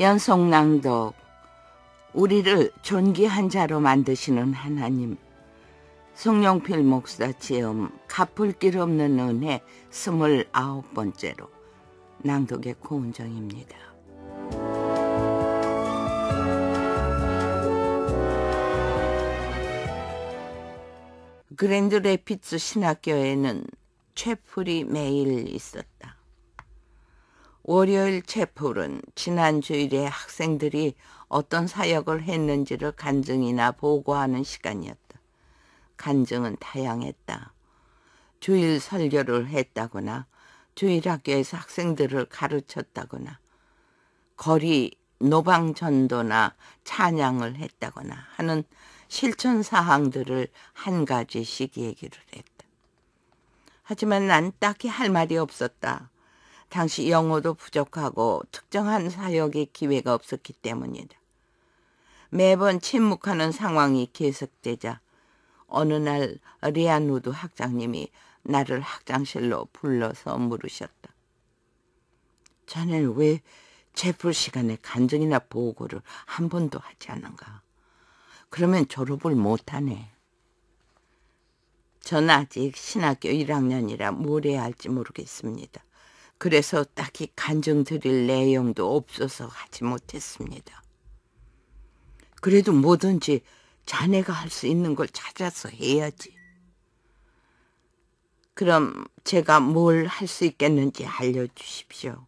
연속 낭독 우리를 존귀한 자로 만드시는 하나님 송영필 목사 지음 갚을 길 없는 은혜 스물아홉 번째로 낭독의 고운정입니다 그랜드 레피츠 신학교에는 채플이 매일 있었다. 월요일 채플은 지난 주일에 학생들이 어떤 사역을 했는지를 간증이나 보고하는 시간이었다. 간증은 다양했다. 주일 설교를 했다거나 주일 학교에서 학생들을 가르쳤다거나 거리 노방 전도나 찬양을 했다거나 하는 실천 사항들을 한 가지씩 얘기를 했다. 하지만 난 딱히 할 말이 없었다. 당시 영어도 부족하고 특정한 사역의 기회가 없었기 때문이다. 매번 침묵하는 상황이 계속되자 어느 날리아누드 학장님이 나를 학장실로 불러서 물으셨다. 자네는 왜 제풀 시간에 간증이나 보고를 한 번도 하지 않는가? 그러면 졸업을 못하네. 전 아직 신학교 1학년이라 뭘 해야 할지 모르겠습니다. 그래서 딱히 간증드릴 내용도 없어서 하지 못했습니다. 그래도 뭐든지 자네가 할 수 있는 걸 찾아서 해야지. 그럼 제가 뭘 할 수 있겠는지 알려주십시오.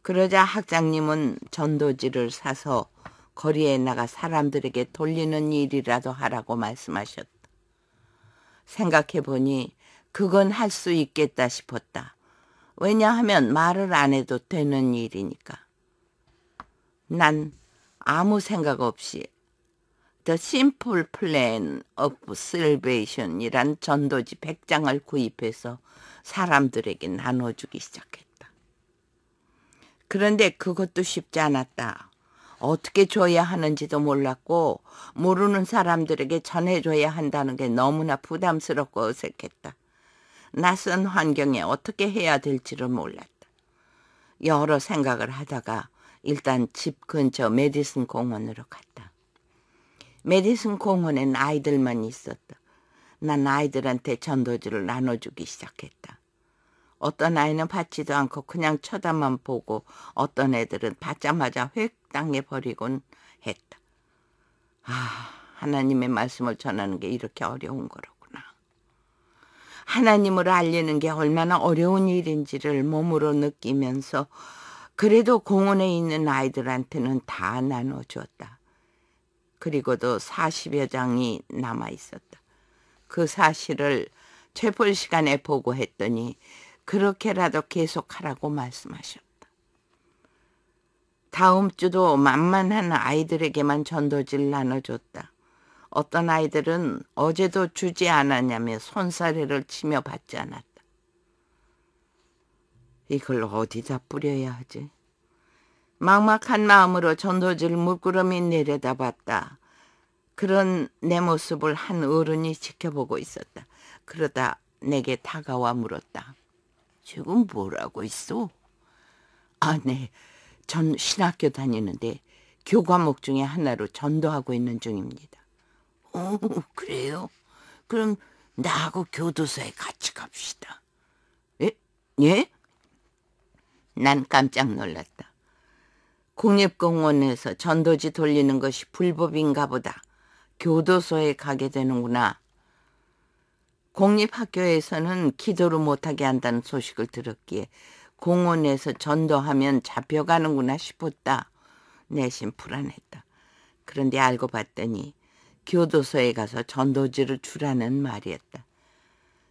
그러자 학장님은 전도지를 사서 거리에 나가 사람들에게 돌리는 일이라도 하라고 말씀하셨다. 생각해보니 그건 할 수 있겠다 싶었다. 왜냐하면 말을 안 해도 되는 일이니까. 난 아무 생각 없이 The Simple Plan of Salvation이란 전도지 100장을 구입해서 사람들에게 나눠주기 시작했다. 그런데 그것도 쉽지 않았다. 어떻게 줘야 하는지도 몰랐고 모르는 사람들에게 전해줘야 한다는 게 너무나 부담스럽고 어색했다. 낯선 환경에 어떻게 해야 될지를 몰랐다. 여러 생각을 하다가 일단 집 근처 메디슨 공원으로 갔다. 메디슨 공원엔 아이들만 있었다. 난 아이들한테 전도지를 나눠주기 시작했다. 어떤 아이는 받지도 않고 그냥 쳐다만 보고 어떤 애들은 받자마자 획 땅에 버리곤 했다. 아, 하나님의 말씀을 전하는 게 이렇게 어려운 거로. 하나님을 알리는 게 얼마나 어려운 일인지를 몸으로 느끼면서 그래도 공원에 있는 아이들한테는 다 나눠줬다. 그리고도 40여 장이 남아 있었다. 그 사실을 체벌 시간에 보고했더니 그렇게라도 계속하라고 말씀하셨다. 다음 주도 만만한 아이들에게만 전도지를 나눠줬다. 어떤 아이들은 어제도 주지 않았냐며 손사래를 치며 받지 않았다. 이걸 어디다 뿌려야 하지? 막막한 마음으로 전도지를 물끄러미 내려다봤다. 그런 내 모습을 한 어른이 지켜보고 있었다. 그러다 내게 다가와 물었다. 지금 뭘하고 있어? 아, 네. 전 신학교 다니는데 교과목 중에 하나로 전도하고 있는 중입니다. 어, 그래요? 그럼 나하고 교도소에 같이 갑시다. 예? 예? 난 깜짝 놀랐다. 국립공원에서 전도지 돌리는 것이 불법인가 보다. 교도소에 가게 되는구나. 공립학교에서는 기도를 못하게 한다는 소식을 들었기에 공원에서 전도하면 잡혀가는구나 싶었다. 내심 불안했다. 그런데 알고 봤더니 교도소에 가서 전도지를 주라는 말이었다.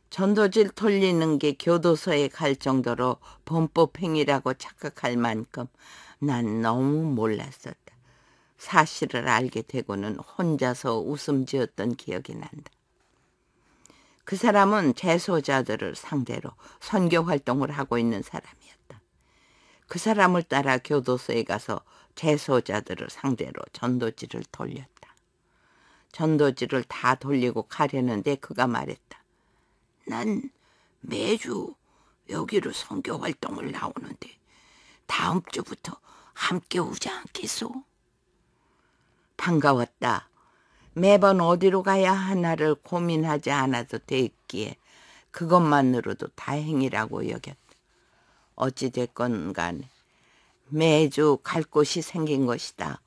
전도지를 돌리는 게 교도소에 갈 정도로 범법행위라고 착각할 만큼 난 너무 몰랐었다. 사실을 알게 되고는 혼자서 웃음 지었던 기억이 난다. 그 사람은 재소자들을 상대로 선교 활동을 하고 있는 사람이었다. 그 사람을 따라 교도소에 가서 재소자들을 상대로 전도지를 돌렸다. 전도지를 다 돌리고 가려는데 그가 말했다. 난 매주 여기로 선교 활동을 나오는데 다음 주부터 함께 오지 않겠소? 반가웠다. 매번 어디로 가야 하나를 고민하지 않아도 됐기에 그것만으로도 다행이라고 여겼다. 어찌됐건 간에 매주 갈 곳이 생긴 것이다.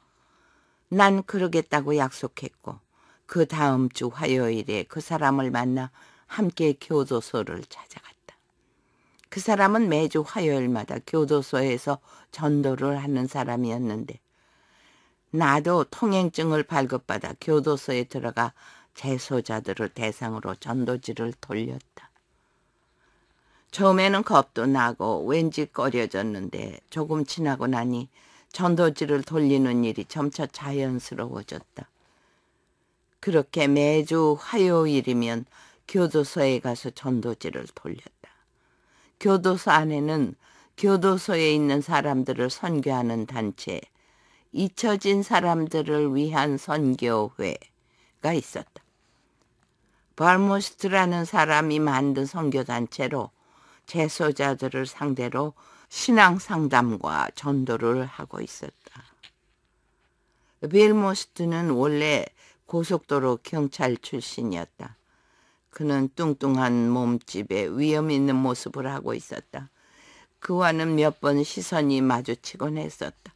난 그러겠다고 약속했고 그 다음 주 화요일에 그 사람을 만나 함께 교도소를 찾아갔다. 그 사람은 매주 화요일마다 교도소에서 전도를 하는 사람이었는데 나도 통행증을 발급받아 교도소에 들어가 재소자들을 대상으로 전도지를 돌렸다. 처음에는 겁도 나고 왠지 꺼려졌는데 조금 지나고 나니 전도지를 돌리는 일이 점차 자연스러워졌다. 그렇게 매주 화요일이면 교도소에 가서 전도지를 돌렸다. 교도소 안에는 교도소에 있는 사람들을 선교하는 단체, 잊혀진 사람들을 위한 선교회가 있었다. 발모스트라는 사람이 만든 선교단체로 재소자들을 상대로 신앙 상담과 전도를 하고 있었다. 빌모스트는 원래 고속도로 경찰 출신이었다. 그는 뚱뚱한 몸집에 위험 있는 모습을 하고 있었다. 그와는 몇 번 시선이 마주치곤 했었다.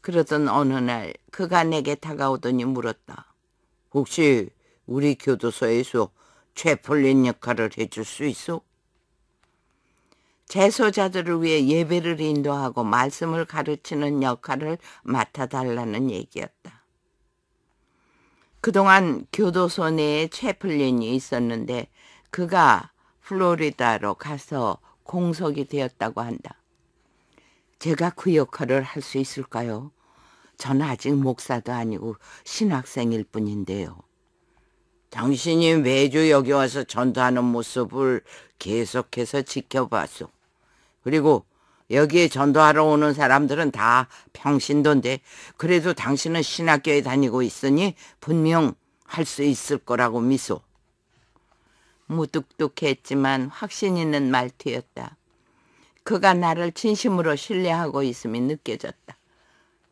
그러던 어느 날 그가 내게 다가오더니 물었다. 혹시 우리 교도소에서 채플린 역할을 해줄 수 있어? 재소자들을 위해 예배를 인도하고 말씀을 가르치는 역할을 맡아달라는 얘기였다. 그동안 교도소 내에 채플린이 있었는데 그가 플로리다로 가서 공석이 되었다고 한다. 제가 그 역할을 할 수 있을까요? 저는 아직 목사도 아니고 신학생일 뿐인데요. 당신이 매주 여기 와서 전도하는 모습을 계속해서 지켜봤소. 그리고 여기에 전도하러 오는 사람들은 다 평신도인데 그래도 당신은 신학교에 다니고 있으니 분명 할 수 있을 거라고 미소. 무뚝뚝했지만 확신 있는 말투였다. 그가 나를 진심으로 신뢰하고 있음이 느껴졌다.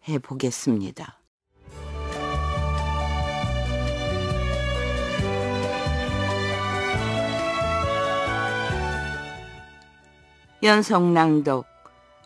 해보겠습니다. 연속낭독